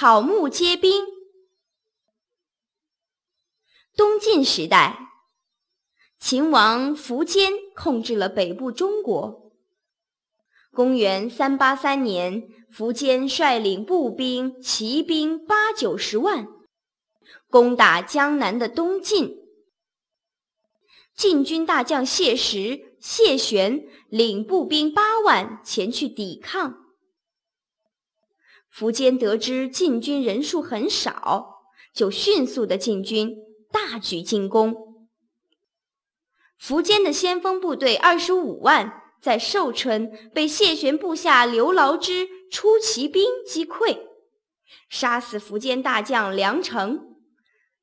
草木皆兵。东晋时代，秦王苻坚控制了北部中国。公元三八三年，苻坚率领步兵、骑兵八九十万，攻打江南的东晋。晋军大将谢石、谢玄领步兵八万前去抵抗。苻坚得知晋军人数很少，就迅速的进军，大举进攻。苻坚的先锋部队二十五万，在寿春被谢玄部下刘牢之出奇兵击溃，杀死苻坚大将梁成，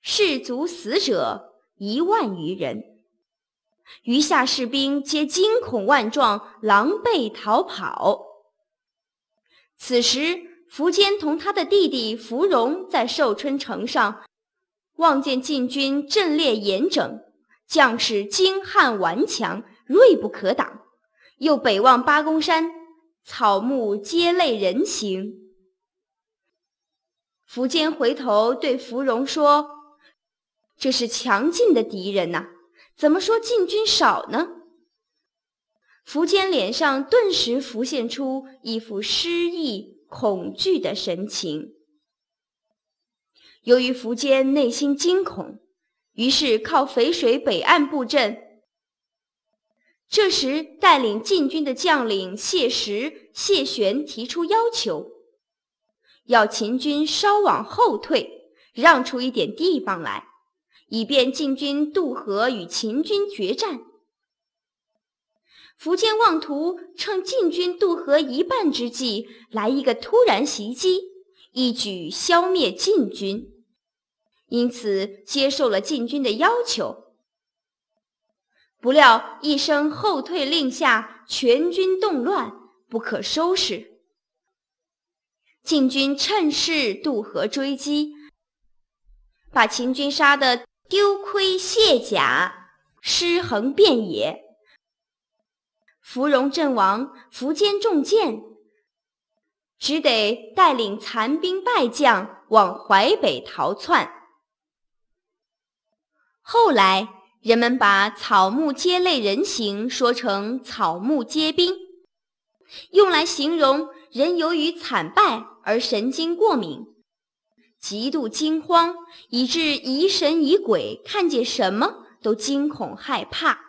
士卒死者一万余人，余下士兵皆惊恐万状，狼狈逃跑。此时。苻坚同他的弟弟苻荣在寿春城上，望见晋军阵列严整，将士精悍顽强，锐不可挡。又北望八公山，草木皆类人形。苻坚回头对福融说：“这是强劲的敌人呐，怎么说晋军少呢？”苻坚脸上顿时浮现出一副失意。恐惧的神情。由于苻坚内心惊恐，于是靠淝水北岸布阵。这时，带领晋军的将领谢石、谢玄提出要求，要秦军稍往后退，让出一点地方来，以便晋军渡河与秦军决战。苻坚妄图趁晋军渡河一半之际来一个突然袭击，一举消灭晋军，因此接受了晋军的要求。不料一声后退令下，全军动乱，不可收拾。晋军趁势渡河追击，把秦军杀得丢盔卸甲，尸横遍野。芙蓉阵亡，苻坚中箭，只得带领残兵败将往淮北逃窜。后来，人们把“草木皆类人形”说成“草木皆兵”，用来形容人由于惨败而神经过敏、极度惊慌，以致疑神疑鬼，看见什么都惊恐害怕。